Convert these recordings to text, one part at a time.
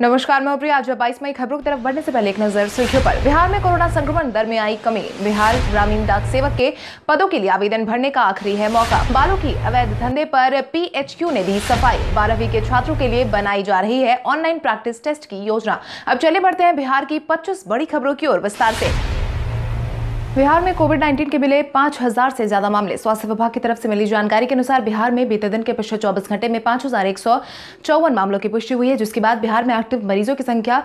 नमस्कार मैं प्रिया आज बाईस मई खबरों की तरफ बढ़ने से पहले एक नजर सुर्खियों पर बिहार में कोरोना संक्रमण दर में आई कमी बिहार ग्रामीण डाक सेवक के पदों के लिए आवेदन भरने का आखिरी है मौका बालों की अवैध धंधे पर पीएचक्यू ने दी सफाई बारहवीं के छात्रों के लिए बनाई जा रही है ऑनलाइन प्रैक्टिस टेस्ट की योजना अब चले बढ़ते हैं बिहार की पच्चीस बड़ी खबरों की ओर विस्तार से बिहार में कोविड 19 के मिले 5000 से ज्यादा मामले स्वास्थ्य विभाग की तरफ से मिली जानकारी के अनुसार बिहार में बीते दिन के पिछले 24 घंटे में पाँच मामलों की पुष्टि हुई है जिसके बाद बिहार में एक्टिव मरीजों की संख्या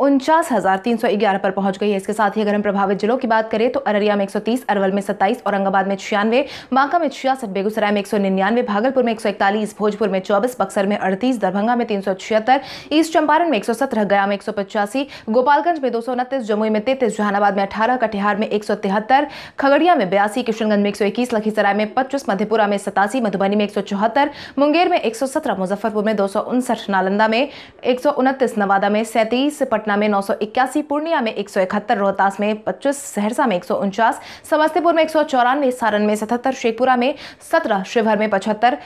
उनचास हज़ार तीन सौ ग्यारह पर पहुंच गई है इसके साथ ही अगर हम प्रभावित जिलों की बात करें तो अररिया में 130, अरवल में 27, औरंगाबाद में छियानवे बांका में छियासठ बेगूसराय में एक सौ निन्यानवे भागलपुर में एक सौ इकतालीस भोजपुर में चौबीस बक्सर में अड़तीस दरभंगा में तीन सौ छिहत्तर ईस्ट चंपारण में एक सौ सत्रह गया में एक सौ पचासी गोपालगंज में दो सौ उनतीस जमुई में तैतीस जहानाबाद में अठारह कटिहार में एक सौ तिहत्तर खगड़िया में बयासी किशनगंज में एक सौ इक्कीस लखीसराय में पच्चीस मधेपुरा में सतासी मधुबनी में एक सौ चौहत्तर मुंगेर में एक सौ सत्रह मुजफ्फरपुर में दो सौ उनसठ नालंदा में एक सौ उनतीस नवादा में सैंतीस पटना पटना में नौ पूर्णिया में एक रोहतास में पच्चीस सहरसा में एक समस्तीपुर में एक सारण में सतहत्तर शेखपुरा में सत्रह शिवहर में पचहत्तर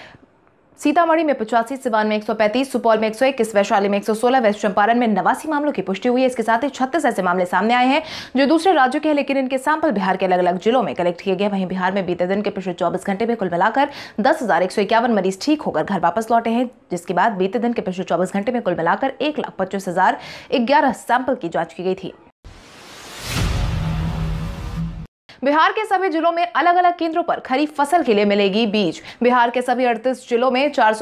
सीतामढ़ी में पचासी सिवान में 135, सुपौल में 121, वैशाली में 116, वेस्ट चंपारण में नवासी मामलों की पुष्टि हुई है इसके साथ ही छत्तीस ऐसे मामले सामने आए हैं जो दूसरे राज्यों के हैं लेकिन इनके सैंपल बिहार के अलग अलग जिलों में कलेक्ट किए गए वहीं बिहार में बीते दिन के पिछले चौबीस घंटे में कुल मिलाकर दस मरीज ठीक होकर घर वापस लौटे हैं जिसके बाद बीते दिन के पिछले चौबीस घंटे में कुल मिलाकर एक सैंपल की जाँच की गई थी बिहार के सभी जिलों में अलग अलग केंद्रों पर खरीफ फसल के लिए मिलेगी बीज बिहार के सभी अड़तीस जिलों में चार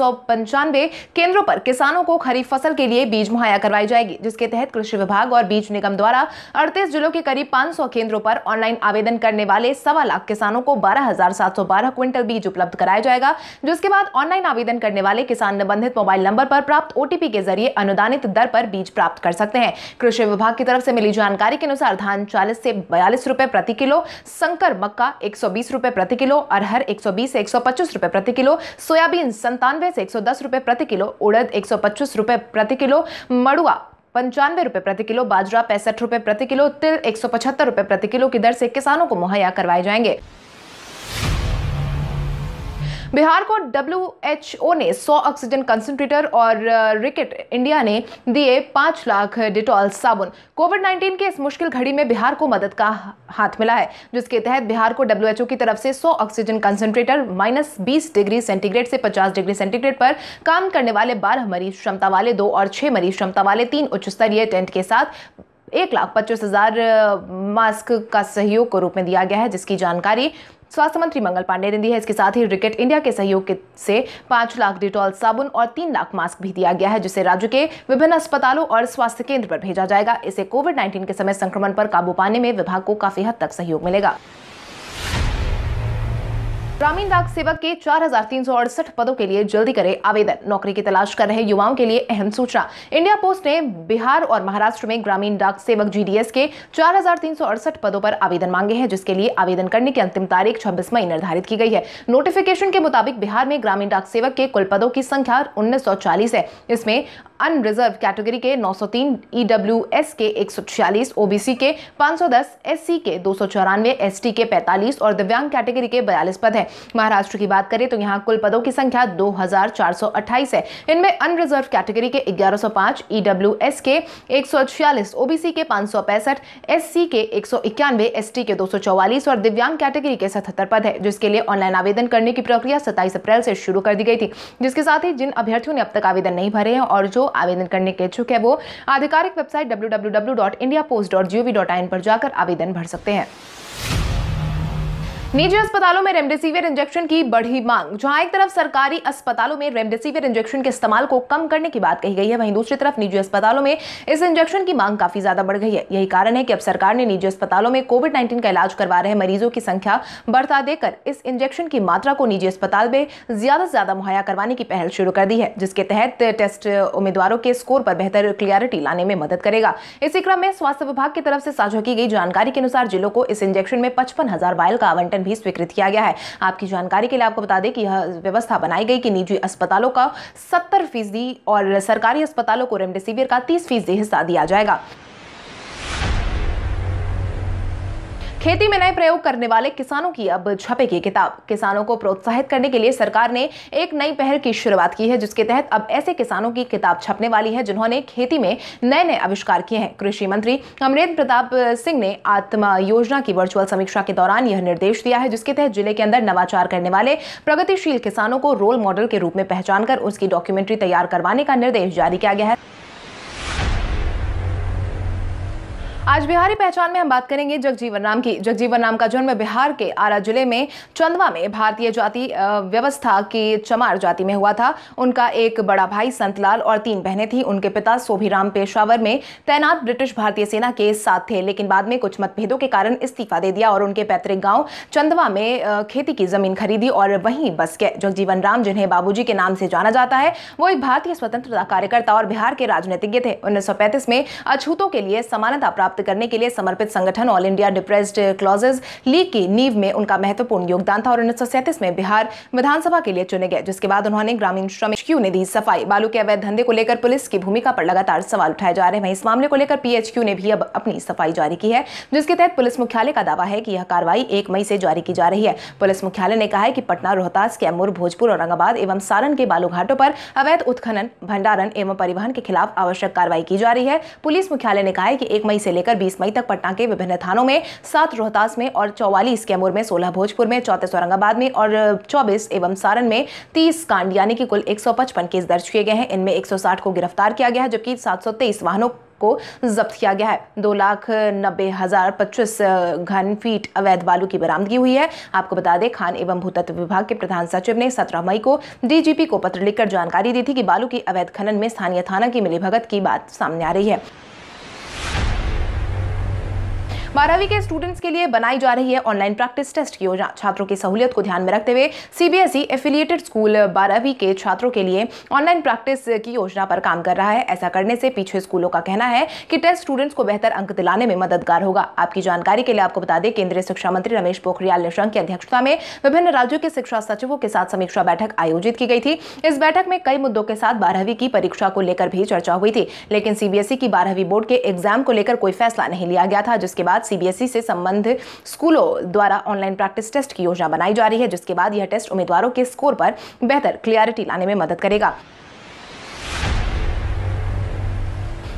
केंद्रों पर किसानों को खरीफ फसल के लिए बीज मुहैया करवाई जाएगी जिसके तहत कृषि विभाग और बीज निगम द्वारा अड़तीस जिलों के करीब 500 केंद्रों पर ऑनलाइन आवेदन करने वाले सवा लाख किसानों को बारह क्विंटल बीज उपलब्ध कराया जाएगा जिसके बाद ऑनलाइन आवेदन करने वाले किसान निबंधित मोबाइल नंबर पर प्राप्त ओटीपी के जरिए अनुदानित दर पर बीज प्राप्त कर सकते हैं कृषि विभाग की तरफ से मिली जानकारी के अनुसार धान चालीस से बयालीस रुपए प्रति किलो संकर मक्का एक रुपए प्रति किलो अरहर 120 से 125 रुपए प्रति किलो सोयाबीन संतानवे से 110 रुपए प्रति किलो उड़द 125 रुपए प्रति किलो मड़ुआ पंचानवे रुपये प्रति किलो बाजरा पैंसठ रुपये प्रति किलो तिल एक सौ पचहत्तर रुपये प्रति किलो की दर से किसानों को मुहैया करवाए जाएंगे बिहार को डब्ल्यू ने सौ ऑक्सीजन कंसनट्रेटर और रिकेट इंडिया ने दिए पाँच लाख डिटॉल साबुन कोविड नाइन्टीन के इस मुश्किल घड़ी में बिहार को मदद का हाथ मिला है जिसके तहत बिहार को डब्ल्यू की तरफ से सौ ऑक्सीजन कंसनट्रेटर माइनस बीस डिग्री सेंटीग्रेड से पचास डिग्री सेंटीग्रेड पर काम करने वाले बारह मरीज क्षमता वाले दो और छह मरीज क्षमता वाले तीन उच्च स्तरीय टेंट के साथ एक लाख पच्चीस हजार मास्क का सहयोग के रूप में दिया गया है जिसकी जानकारी स्वास्थ्य मंत्री मंगल पांडे ने दी है इसके साथ ही रिकेट इंडिया के सहयोग से पांच लाख डिटॉल साबुन और तीन लाख मास्क भी दिया गया है जिसे राज्य के विभिन्न अस्पतालों और स्वास्थ्य केंद्र पर भेजा जाएगा इसे कोविड नाइन्टीन के समय संक्रमण पर काबू पाने में विभाग को काफी हद तक सहयोग मिलेगा ग्रामीण डाक सेवक के चार पदों के लिए जल्दी करें आवेदन नौकरी की तलाश कर रहे युवाओं के लिए अहम सूचना इंडिया पोस्ट ने बिहार और महाराष्ट्र में ग्रामीण डाक सेवक जीडीएस के चार पदों पर आवेदन मांगे हैं जिसके लिए आवेदन करने की अंतिम तारीख छब्बीस मई निर्धारित की गई है नोटिफिकेशन के मुताबिक बिहार में ग्रामीण डाक सेवक के कुल पदों की संख्या उन्नीस है इसमें अनरिजर्व कैटेगरी के 903 ईडब्ल्यूएस e के 146 ओबीसी के 510 एससी के दो सौ एसटी के 45 और दिव्यांग कैटेगरी के बयालीस पद हैं महाराष्ट्र की बात करें तो यहाँ कुल पदों की संख्या 2428 है इनमें अनरिजर्व कैटेगरी के 1105 ईडब्ल्यूएस के 146 ओबीसी के एस एससी के एक सौ एसटी के चौवालीस और दिव्यांग कैटेगरी के सतहत्तर पद है जिसके लिए ऑनलाइन आवेदन करने की प्रक्रिया सत्ताईस अप्रैल से शुरू कर दी गई थी जिसके साथ ही जिन अभ्यर्थियों ने अब तक आवेदन नहीं भरे हैं और जो आवेदन करने के इच्छुक है वो आधिकारिक वेबसाइट डब्ल्यू पर जाकर आवेदन भर सकते हैं निजी अस्पतालों में रेमडेसिविर इंजेक्शन की बढ़ी मांग जहां एक तरफ सरकारी अस्पतालों में रेमडेसिविर इंजेक्शन के इस्तेमाल को कम करने की बात कही गई है वहीं दूसरी तरफ निजी अस्पतालों में इस इंजेक्शन की मांग काफी ज्यादा बढ़ गई है यही कारण है कि अब सरकार ने निजी अस्पतालों में कोविड नाइन्टीन का इलाज करवा रहे मरीजों की संख्या बढ़ता देकर इस इंजेक्शन की मात्रा को निजी अस्पताल में ज्यादा से ज्यादा मुहैया करवाने की पहल शुरू कर दी है जिसके तहत टेस्ट उम्मीदवारों के स्कोर पर बेहतर क्लियरिटी लाने में मदद करेगा इसी क्रम में स्वास्थ्य विभाग की तरफ से साझा की गई जानकारी के अनुसार जिलों को इस इंजेक्शन में पचपन हजार वायल का आवंटन आवेदन भी स्वीकृत किया गया है आपकी जानकारी के लिए आपको बता दें कि यह व्यवस्था बनाई गई कि निजी अस्पतालों का सत्तर फीसदी और सरकारी अस्पतालों को रेमडेसिविर का तीस फीसदी हिस्सा दिया जाएगा खेती में नए प्रयोग करने वाले किसानों की अब छपेगी किताब किसानों को प्रोत्साहित करने के लिए सरकार ने एक नई पहल की शुरुआत की है जिसके तहत अब ऐसे किसानों की किताब छपने वाली है जिन्होंने खेती में नए नए आविष्कार किए हैं कृषि मंत्री अमरेंद्र प्रताप सिंह ने आत्मा योजना की वर्चुअल समीक्षा के दौरान यह निर्देश दिया है जिसके तहत जिले के अंदर नवाचार करने वाले प्रगतिशील किसानों को रोल मॉडल के रूप में पहचान कर उसकी डॉक्यूमेंट्री तैयार करवाने का निर्देश जारी किया गया है आज बिहारी पहचान में हम बात करेंगे जगजीवन राम की जगजीवन राम का जन्म बिहार के आरा जिले में चंदवा में भारतीय जाति व्यवस्था की चमार जाति में हुआ था उनका एक बड़ा भाई संतलाल और तीन बहनें थीं उनके पिता सोभीराम पेशावर में तैनात ब्रिटिश भारतीय सेना के साथ थे लेकिन बाद में कुछ मतभेदों के कारण इस्तीफा दे दिया और उनके पैतृक गाँव चंदवा में खेती की जमीन खरीदी और वहीं बस गए जगजीवन राम जिन्हें बाबू के नाम से जाना जाता है वो एक भारतीय स्वतंत्रता कार्यकर्ता और बिहार के राजनीतिज्ञ थे उन्नीस में अछूतों के लिए समानता प्राप्त प्राप्त करने के लिए समर्पित संगठन All India Depressed Classes League की नींव में उनका महत्वपूर्ण योगदान था और उन्नीस में बिहार विधानसभा के लिए चुने गए जिसके बाद उन्होंने ग्रामीण श्रमिक ने दी सफाई बालू के अवैध धंधे को लेकर पुलिस की भूमिका पर लगातार सवाल उठाए जा रहे हैं इस मामले को लेकर पीएचक्यू ने भी अब अपनी सफाई जारी की है जिसके तहत पुलिस मुख्यालय का दावा है कि यह कार्रवाई एक मई से जारी की जा रही है पुलिस मुख्यालय ने कहा है कि पटना रोहतास कैमूर भोजपुर औरंगाबाद एवं सारण के बालू घाटों पर अवैध उत्खनन भंडारण एवं परिवहन के खिलाफ आवश्यक कार्रवाई की जा रही है पुलिस मुख्यालय ने कहा है कि एक मई से लेकर 20 मई तक पटना के विभिन्न थानों में सात रोहतास में और चौवालीस कैमूर में सोलह भोजपुर में चौतीस औरंगाबाद में और चौबीस एवं सारण में तीस कांड यानी कि कुल एक केस दर्ज किए गए हैं इनमें एक को गिरफ्तार किया गया है जबकि सात वाहनों को जब्त किया गया है दो लाख नब्बे हजार पच्चीस घन फीट अवैध बालू की बरामदगी हुई है आपको बता दें खान एवं भूतत्व विभाग के प्रधान सचिव ने 17 मई को डीजीपी को पत्र लिखकर जानकारी दी थी कि बालू की अवैध खनन में स्थानीय थाना की मिलीभगत की बात सामने आ रही है बारहवीं के स्टूडेंट्स के लिए बनाई जा रही है ऑनलाइन प्रैक्टिस टेस्ट की योजना छात्रों की सहूलियत को ध्यान में रखते हुए सीबीएसई एफिलिएटेड स्कूल बारहवीं के छात्रों के लिए ऑनलाइन प्रैक्टिस की योजना पर काम कर रहा है ऐसा करने से पीछे स्कूलों का कहना है कि टेस्ट स्टूडेंट्स को बेहतर अंक दिलाने में मददगार होगा आपकी जानकारी के लिए आपको बता दें केंद्रीय शिक्षा मंत्री रमेश पोखरियाल निशंक की अध्यक्षता में विभिन्न राज्यों के शिक्षा सचिवों के साथ समीक्षा बैठक आयोजित की गई थी इस बैठक में कई मुद्दों के साथ बारहवीं की परीक्षा को लेकर भी चर्चा हुई थी लेकिन सीबीएसई की बारहवीं बोर्ड के एग्जाम को लेकर कोई फैसला नहीं लिया गया था जिसके बाद बाद सीबीएसई से संबंध स्कूलों द्वारा ऑनलाइन प्रैक्टिस टेस्ट की योजना बनाई जा रही है जिसके बाद यह टेस्ट उम्मीदवारों के स्कोर पर बेहतर क्लियरिटी लाने में मदद करेगा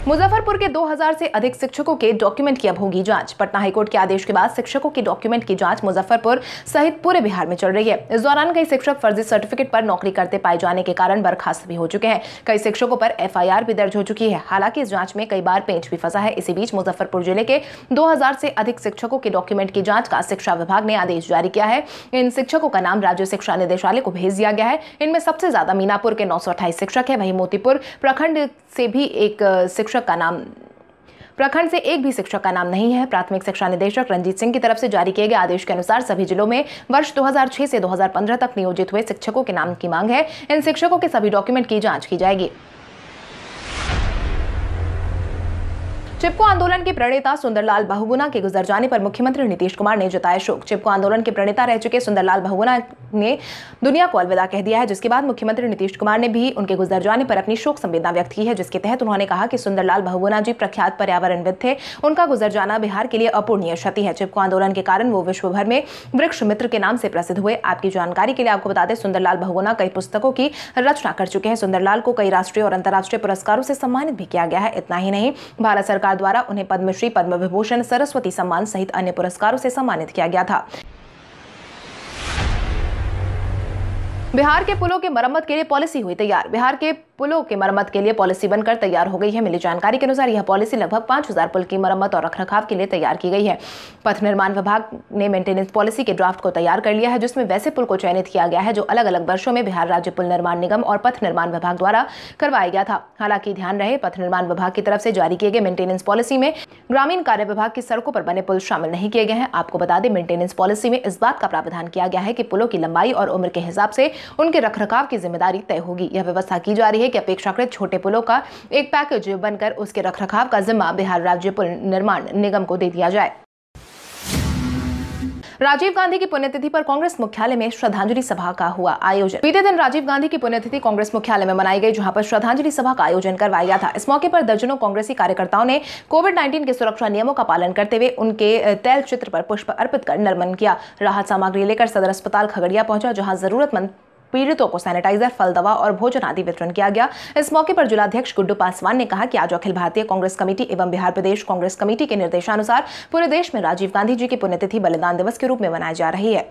मुजफ्फरपुर के 2000 से अधिक शिक्षकों के डॉक्यूमेंट की अब होगी जांच पटना हाईकोर्ट के आदेश के बाद शिक्षकों के डॉक्यूमेंट की जांच मुजफ्फरपुर सहित पूरे बिहार में चल रही है इस दौरान कई शिक्षक फर्जी सर्टिफिकेट पर नौकरी करते पाए जाने के कारण बर्खास्त भी हो चुके हैं कई शिक्षकों पर एफ भी दर्ज हो चुकी है हालांकि इस जांच में कई बार पेंच भी फंसा है इसी बीच मुजफ्फरपुर जिले के दो से अधिक शिक्षकों के डॉक्यूमेंट की जाँच का शिक्षा विभाग ने आदेश जारी किया है इन शिक्षकों का नाम राज्य शिक्षा निदेशालय को भेज दिया गया है इनमें सबसे ज्यादा मीनापुर के नौ शिक्षक है वही मोतीपुर प्रखंड से भी एक शिक्षक शिक्षक का नाम प्रखंड से एक भी शिक्षक का नाम नहीं है प्राथमिक शिक्षा निदेशक रंजीत सिंह की तरफ से जारी किए गए आदेश के अनुसार सभी जिलों में वर्ष 2006 से 2015 तक नियोजित हुए शिक्षकों के नाम की मांग है इन शिक्षकों के सभी डॉक्यूमेंट की जांच की जाएगी चिपको आंदोलन के प्रणेता सुंदरलाल बहुगुना के गुजर जाने पर मुख्यमंत्री नीतीश कुमार ने जताया शोक चिपको आंदोलन के प्रणेता रह चुके सुंदरलाल बहुगुना ने दुनिया को अलविदा कह दिया है जिसके बाद मुख्यमंत्री नीतीश कुमार ने भी उनके गुजर जाने पर अपनी शोक संवेदना व्यक्त की है जिसके तहत उन्होंने कहा कि सुंदरलाल बहुगुना जी प्रख्यात पर्यावरणविद थे उनका गुजर जाना बिहार के लिए अपूर्णीय क्षति है चिपको आंदोलन के कारण वो विश्वभर में वृक्ष मित्र के नाम से प्रसिद्ध हुए आपकी जानकारी के लिए आपको बता दें सुंदरलाल बहुगुना कई पुस्तकों की रचना कर चुके हैं सुंदरलाल को कई राष्ट्रीय और अंतर्राष्ट्रीय पुरस्कारों से सम्मानित भी किया गया है इतना ही नहीं भारत सरकार सरकार द्वारा उन्हें पद्मश्री पद्म विभूषण सरस्वती सम्मान सहित अन्य पुरस्कारों से सम्मानित किया गया था बिहार के पुलों की मरम्मत के लिए पॉलिसी हुई तैयार बिहार के पुलों की मरम्मत के लिए पॉलिसी बनकर तैयार हो गई है मिली जानकारी के अनुसार यह पॉलिसी लगभग पांच हजार पुल की मरम्मत और रखरखाव के लिए तैयार की गई है पथ निर्माण विभाग ने मेंटेनेंस पॉलिसी के ड्राफ्ट को तैयार कर लिया है जिसमें वैसे पुल को चयनित किया गया है जो अलग अलग वर्षों में बिहार राज्य पुल निर्माण निगम और पथ निर्माण विभाग द्वारा करवाया गया था हालांकि ध्यान रहे पथ निर्माण विभाग की तरफ से जारी किए गए मेंटेनेंस पॉलिसी में ग्रामीण कार्य विभाग की सड़कों पर बने पुल शामिल नहीं किए गए हैं आपको बता दें मेंटेनेंस पॉलिसी में इस बात का प्रावधान किया गया है कि पुलों की लंबाई और उम्र के हिसाब से उनके रखरखाव की जिम्मेदारी तय होगी यह व्यवस्था की जा रही है की अपेक्षाकृत छोटे पुलों का एक पैकेज बनकर उसके रखरखाव का जिम्मा बिहार राज्य पुल निर्माण निगम को दे दिया जाए राजीव गांधी की पुण्यतिथि पर कांग्रेस मुख्यालय में श्रद्धांजलि सभा का हुआ आयोजन बीते दिन राजीव गांधी की पुण्यतिथि कांग्रेस मुख्यालय में मनाई गई जहां पर श्रद्धांजलि सभा का आयोजन करवाया गया था इस मौके पर दर्जनों कांग्रेसी कार्यकर्ताओं ने कोविड 19 के सुरक्षा नियमों का पालन करते हुए उनके तैल चित्र पर पुष्प अर्पित कर नर्मन किया राहत सामग्री लेकर सदर अस्पताल खगड़िया पहुंचा जहां जरूरतमंद पीड़ितों को सैनिटाइजर फल दवा और भोजन आदि वितरण किया गया इस मौके पर जिलाध्यक्ष गुड्डू पासवान ने कहा कि आज अखिल भारतीय कांग्रेस कमेटी एवं बिहार प्रदेश कांग्रेस कमेटी के निर्देशानुसार पूरे देश में राजीव गांधी जी की पुण्यतिथि बलिदान दिवस के रूप में मनाई जा रही है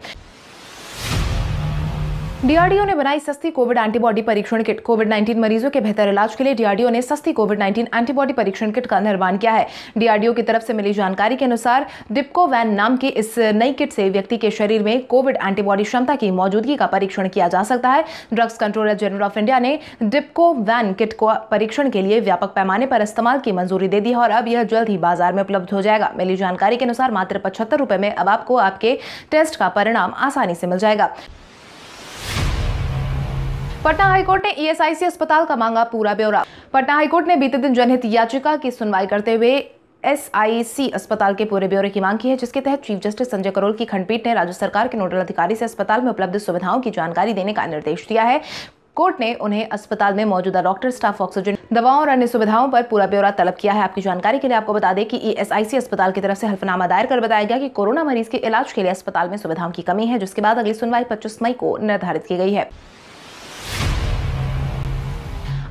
डीआरडीओ ने बनाई सस्ती कोविड एंटीबॉडी परीक्षण किट कोविड 19 मरीजों के बेहतर इलाज के लिए डीआरडीओ ने सस्ती कोविड 19 एंटीबॉडी परीक्षण किट का निर्माण किया है डीआरडीओ की तरफ से मिली जानकारी के अनुसार डिपको वैन नाम की इस नई किट से व्यक्ति के शरीर में कोविड एंटीबॉडी क्षमता की मौजूदगी का परीक्षण किया जा सकता है Drugs Controller General of India ने डिप्को वैन किट को परीक्षण के लिए व्यापक पैमाने पर इस्तेमाल की मंजूरी दे दी है और अब यह जल्द ही बाजार में उपलब्ध हो जाएगा मिली जानकारी के अनुसार मात्र पचहत्तर रुपए में अब आपको आपके टेस्ट का परिणाम आसानी से मिल जाएगा पटना हाईकोर्ट ने ईएसआईसी अस्पताल का मांगा पूरा ब्यौरा पटना हाईकोर्ट ने बीते दिन जनहित याचिका की सुनवाई करते हुए एसआईसी अस्पताल के पूरे ब्यौरे की मांग की है जिसके तहत चीफ जस्टिस संजय करोल की खंडपीठ ने राज्य सरकार के नोडल अधिकारी से अस्पताल में उपलब्ध सुविधाओं की जानकारी देने का निर्देश दिया है कोर्ट ने उन्हें अस्पताल में मौजूदा डॉक्टर स्टाफ ऑक्सीजन दवाओं और अन्य सुविधाओं पर पूरा ब्यौरा तलब किया है आपकी जानकारी के लिए आपको बता दें कि ईएसआईसी अस्पताल की तरफ से हल्फनामा दायर कर बताया गया कि कोरोना मरीज के इलाज के लिए अस्पताल में सुविधाओं की कमी है जिसके बाद अगली सुनवाई पच्चीस मई को निर्धारित की गई है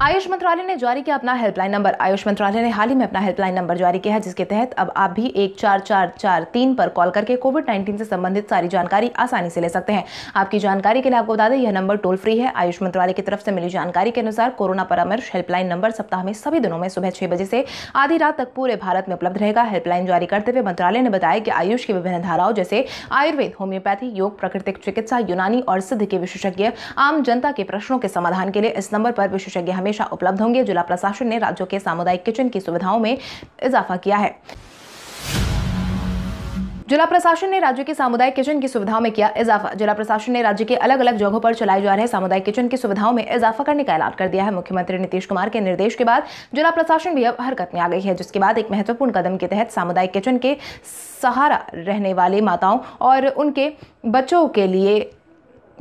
आयुष मंत्रालय ने जारी किया अपना हेल्पलाइन नंबर आयुष मंत्रालय ने हाल ही में अपना हेल्पलाइन नंबर जारी किया है जिसके तहत अब आप भी एक चार चार चार तीन पर कॉल करके कोविड नाइन्टीन से संबंधित सारी जानकारी आसानी से ले सकते हैं आपकी जानकारी के लिए आपको बता दें यह नंबर टोल फ्री है आयुष मंत्रालय की तरफ से मिली जानकारी के अनुसार कोरोना परामर्श हेल्पलाइन नंबर सप्ताह में सभी दिनों में सुबह छह बजे से आधी रात तक पूरे भारत में उपलब्ध रहेगा हेल्पलाइन जारी करते हुए मंत्रालय ने बताया कि आयुष की विभिन्न धाराओं जैसे आयुर्वेद होम्योपैथी योग प्राकृतिक चिकित्सा यूनानी और सिद्ध के विशेषज्ञ आम जनता के प्रश्नों के समाधान के लिए इस नंबर पर विशेषज्ञ हमें हमेशा उपलब्ध होंगे जिला प्रशासन ने राज्यों के सामुदायिक किचन की सुविधाओं में इजाफा किया है जिला प्रशासन ने राज्य के सामुदायिक किचन की सुविधाओं में किया इजाफा जिला प्रशासन ने राज्य के अलग अलग जगहों पर चलाए जा रहे सामुदायिक किचन की सुविधाओं में इजाफा करने का ऐलान कर दिया है मुख्यमंत्री नीतीश कुमार के निर्देश के बाद जिला प्रशासन भी अब हरकत में आ गई है जिसके बाद एक महत्वपूर्ण कदम के तहत सामुदायिक किचन के सहारा रहने वाले माताओं और उनके बच्चों के लिए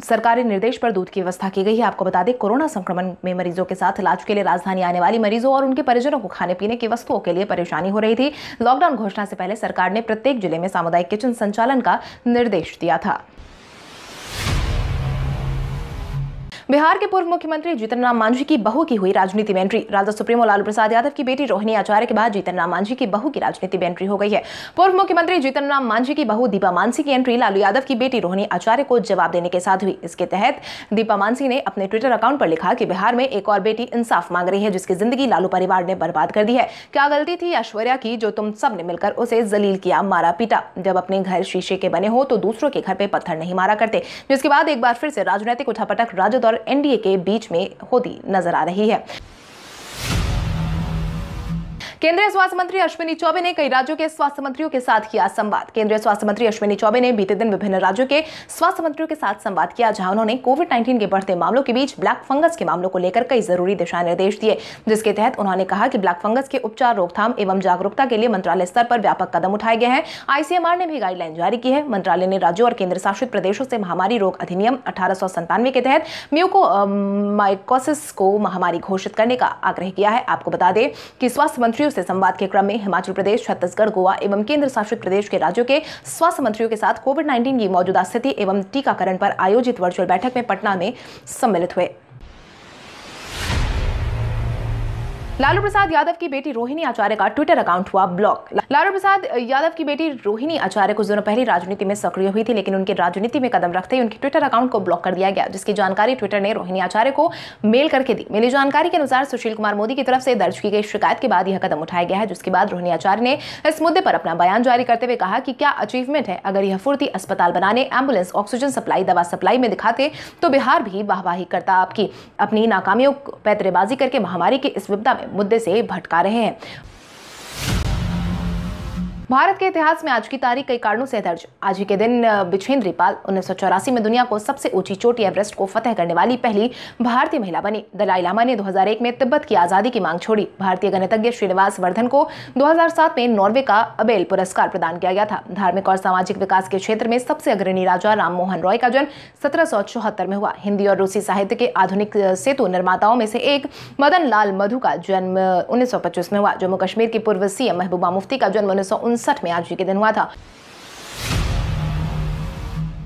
सरकारी निर्देश पर दूध की व्यवस्था की गई है आपको बता दें कोरोना संक्रमण में मरीजों के साथ इलाज के लिए राजधानी आने वाली मरीजों और उनके परिजनों को खाने पीने की वस्तुओं के लिए परेशानी हो रही थी लॉकडाउन घोषणा से पहले सरकार ने प्रत्येक जिले में सामुदायिक किचन संचालन का निर्देश दिया था बिहार के पूर्व मुख्यमंत्री जीतन राम मांझी की बहू की हुई राजनीति में एंट्री राजद सुप्रीमो लालू प्रसाद यादव की बेटी रोहिणी आचार्य के बाद जीतन राम मांझी की बहू की राजनीति में एंट्री हो गई है पूर्व मुख्यमंत्री जीतन राम मांझी की बहू दीपा मानसी की एंट्री लालू यादव की बेटी रोहिणी आचार्य को जवाब देने के साथ हुई इसके तहत दीपा मानसी ने अपने ट्विटर अकाउंट पर लिखा की बिहार में एक और बेटी इंसाफ मांग रही है जिसकी जिंदगी लालू परिवार ने बर्बाद कर दी है क्या गलती थी ऐश्वर्या की जो तुम सब ने मिलकर उसे जलील किया मारा पीटा जब अपने घर शीशे के बने हो तो दूसरों के घर पे पत्थर नहीं मारा करते जिसके बाद एक बार फिर से राजनीतिक उठापटक राजद और एनडीए के बीच में होती नजर आ रही है केंद्रीय स्वास्थ्य मंत्री अश्विनी चौबे ने कई राज्यों के स्वास्थ्य मंत्रियों के साथ किया संवाद केंद्रीय स्वास्थ्य मंत्री अश्विनी चौबे ने बीते दिन विभिन्न राज्यों के स्वास्थ्य मंत्रियों के साथ संवाद किया जहां उन्होंने कोविड नाइन्टीन के बढ़ते मामलों के बीच ब्लैक फंगस के मामलों को लेकर कई जरूरी दिशा निर्देश दिए जिसके तहत उन्होंने कहा कि ब्लैक फंगस के उपचार रोकथाम एवं जागरूकता के लिए मंत्रालय स्तर पर व्यापक कदम उठाए गए हैं आईसीएमआर ने भी गाइडलाइन जारी की है मंत्रालय ने राज्यों और केंद्र शासित प्रदेशों से महामारी रोग अधिनियम अठारह के तहत म्यूको माइकोसिस को महामारी घोषित करने का आग्रह किया है आपको बता दें कि स्वास्थ्य मंत्रियों मंत्रियों से संवाद के क्रम में हिमाचल प्रदेश छत्तीसगढ़ गोवा एवं केंद्र शासित प्रदेश के राज्यों के स्वास्थ्य मंत्रियों के साथ कोविड नाइन्टीन की मौजूदा स्थिति एवं टीकाकरण पर आयोजित वर्चुअल बैठक में पटना में सम्मिलित हुए लालू प्रसाद यादव की बेटी रोहिणी आचार्य का ट्विटर अकाउंट हुआ ब्लॉक लालू प्रसाद यादव की बेटी रोहिणी आचार्य कुछ दिनों पहले राजनीति में सक्रिय हुई थी लेकिन उनके राजनीति में कदम रखते ही उनके ट्विटर अकाउंट को ब्लॉक कर दिया गया जिसकी जानकारी ट्विटर ने रोहिणी आचार्य को मेल करके दी मिली जानकारी के अनुसार सुशील कुमार मोदी की तरफ से दर्ज की गई शिकायत के बाद यह कदम उठाया गया है जिसके बाद रोहिणी आचार्य ने इस मुद्दे पर अपना बयान जारी करते हुए कहा कि क्या अचीवमेंट है अगर यह फुर्ती अस्पताल बनाने एम्बुलेंस ऑक्सीजन सप्लाई दवा सप्लाई में दिखाते तो बिहार भी वाहवाही करता आपकी अपनी नाकामियों पैतरेबाजी करके महामारी की इस विपदा में मुद्दे से भटका रहे हैं भारत के इतिहास में आज की तारीख कई कारणों से दर्ज आज ही के दिन बिछेंद्री पाल उन्नीस में दुनिया को सबसे ऊंची चोटी एवरेस्ट को फतेह करने वाली पहली भारतीय महिला बनी दलाई लामा ने 2001 में तिब्बत की आज़ादी की मांग छोड़ी भारतीय गणितज्ञ श्रीनिवास वर्धन को 2007 में नॉर्वे का अबेल पुरस्कार प्रदान किया गया था धार्मिक और सामाजिक विकास के क्षेत्र में सबसे अग्रणी राजा मोहन रॉय का जन्म सत्रह में हुआ हिंदी और रूसी साहित्य के आधुनिक सेतु निर्माताओं में से एक मदन लाल मधु का जन्म उन्नीस में हुआ जम्मू कश्मीर के पूर्व सीएम महबूबा मुफ्ती का जन्म उन्नीस में आज ही के दिन हुआ था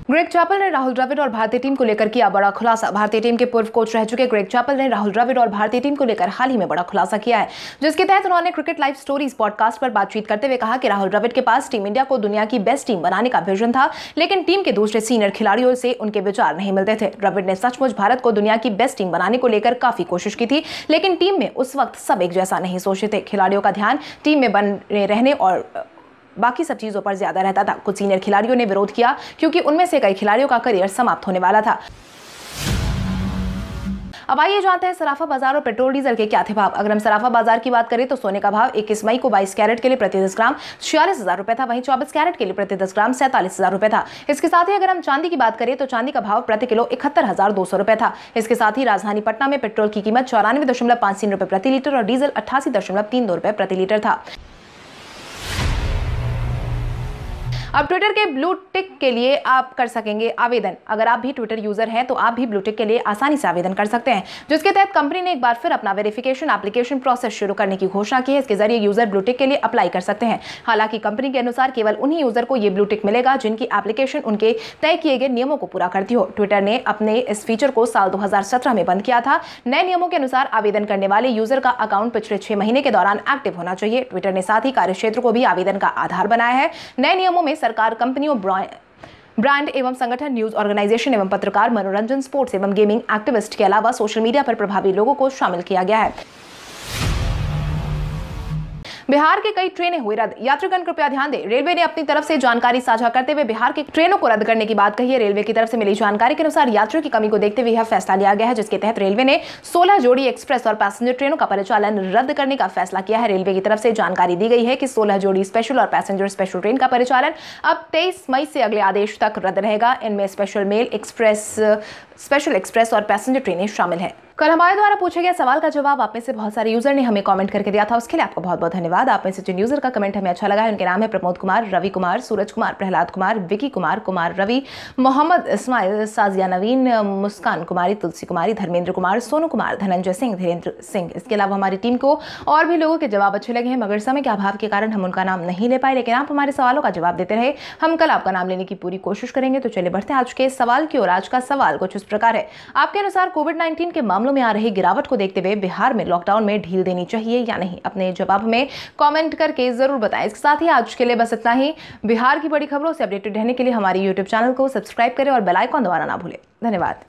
ग्रेग चैपल ने राहुल द्रविड़ और भारतीय टीम को लेकर किया बड़ा खुलासा भारतीय टीम के पूर्व कोच रह चुके ग्रेग चैपल ने राहुल द्रविड़ और भारतीय टीम को लेकर हाल ही में बड़ा खुलासा किया है जिसके तहत उन्होंने क्रिकेट लाइफ स्टोरीज पॉडकास्ट पर बातचीत करते हुए कहा कि राहुल द्रविड़ के पास टीम इंडिया को दुनिया की बेस्ट टीम बनाने का विजन था लेकिन टीम के दूसरे सीनियर खिलाड़ियों से उनके विचार नहीं मिलते थे द्रविड़ ने सचमुच भारत को दुनिया की बेस्ट टीम बनाने को लेकर काफी कोशिश की थी लेकिन टीम में उस वक्त सब एक जैसा नहीं सोचे थे खिलाड़ियों का ध्यान टीम में बने रहने और बाकी सब चीज़ों पर ज़्यादा रहता था कुछ सीनियर खिलाड़ियों ने विरोध किया क्योंकि उनमें से कई खिलाड़ियों का करियर समाप्त होने वाला था अब आइए जानते हैं सराफा बाजार और पेट्रोल डीजल के क्या थे भाव अगर हम सराफा बाजार की बात करें तो सोने का भाव इक्कीस मई को 22 कैरेट के लिए प्रति दस ग्राम छियालीस हजार रुपए था वहीं 24 कैरेट के लिए प्रति दस ग्राम सैंतालीस हजार रुपए था इसके साथ ही अगर हम चांदी की बात करें तो चांदी का भाव प्रति किलो इकहत्तर हजार दो सौ रुपए था इसके साथ ही राजधानी पटना में पेट्रोल की कीमत चौरानवे दशमलव पांच तीन रुपए प्रति लीटर और डीजल अट्ठासी दशमलव तीन दो रुपये प्रति लीटर था अब ट्विटर के ब्लू टिक के लिए आप कर सकेंगे आवेदन अगर आप भी ट्विटर यूज़र हैं तो आप भी ब्लू टिक के लिए आसानी से आवेदन कर सकते हैं जिसके तहत कंपनी ने एक बार फिर अपना वेरिफिकेशन एप्लीकेशन प्रोसेस शुरू करने की घोषणा की है इसके जरिए यूज़र ब्लू टिक के लिए अप्लाई कर सकते हैं हालांकि कंपनी के अनुसार केवल उन्हीं यूज़र को ये ब्लू टिक मिलेगा जिनकी एप्लीकेशन उनके तय किए गए नियमों को पूरा करती हो ट्विटर ने अपने इस फीचर को साल दो में बंद किया था नए नियमों के अनुसार आवेदन करने वाले यूजर का अकाउंट पिछले छह महीने के दौरान एक्टिव होना चाहिए ट्विटर ने साथ ही कार्यक्षेत्र को भी आवेदन का आधार बनाया है नए नियमों में सरकार कंपनियों ब्रांड एवं संगठन न्यूज ऑर्गेनाइजेशन एवं पत्रकार मनोरंजन स्पोर्ट्स एवं गेमिंग एक्टिविस्ट के अलावा सोशल मीडिया पर प्रभावी लोगों को शामिल किया गया है बिहार के कई ट्रेनें हुई रद्द यात्रीगण कृपया ध्यान दें रेलवे ने अपनी तरफ से जानकारी साझा करते हुए बिहार के ट्रेनों को रद्द करने की बात कही है रेलवे की तरफ से मिली जानकारी के अनुसार यात्रियों की कमी को देखते हुए यह फैसला लिया गया है जिसके तहत रेलवे ने सोलह जोड़ी एक्सप्रेस और पैसेंजर ट्रेनों का परिचालन रद्द करने का फैसला किया है रेलवे की तरफ से जानकारी दी गई है कि सोलह जोड़ी स्पेशल और पैसेंजर स्पेशल ट्रेन का परिचालन अब तेईस मई से अगले आदेश तक रद्द रहेगा इनमें special mail express special express और पैसेंजर ट्रेनें शामिल हैं कल हमारे द्वारा पूछे गए सवाल का जवाब आप में से बहुत सारे यूजर ने हमें कमेंट करके दिया था उसके लिए आपको बहुत बहुत धन्यवाद आप में से जिन यूजर का कमेंट हमें अच्छा लगा है उनके नाम है प्रमोद कुमार रवि कुमार सूरज कुमार प्रहलाद कुमार विकी कुमार कुमार रवि मोहम्मद इस्माइल साजिया नवीन मुस्कान कुमारी तुलसी कुमारी धर्मेंद्र कुमार सोनू कुमार धनंजय सिंह धीरेन्द्र सिंह इसके अलावा हमारी टीम को और भी लोगों के जवाब अच्छे लगे हैं मगर समय के अभाव के कारण हम उनका नाम नहीं ले पाए लेकिन आप हमारे सवालों का जवाब देते रहे हम कल आपका नाम लेने की पूरी कोशिश करेंगे तो चले बढ़ते हैं आज के सवाल की ओर आज का सवाल कुछ इस प्रकार है आपके अनुसार कोविड नाइन्टीन के मामले मामलों में आ रही गिरावट को देखते हुए बिहार में लॉकडाउन में ढील देनी चाहिए या नहीं अपने जवाब हमें कॉमेंट करके ज़रूर बताएं इसके साथ ही आज के लिए बस इतना ही बिहार की बड़ी खबरों से अपडेटेड रहने के लिए हमारे यूट्यूब चैनल को सब्सक्राइब करें और बेलाइकॉन द्वारा ना भूलें धन्यवाद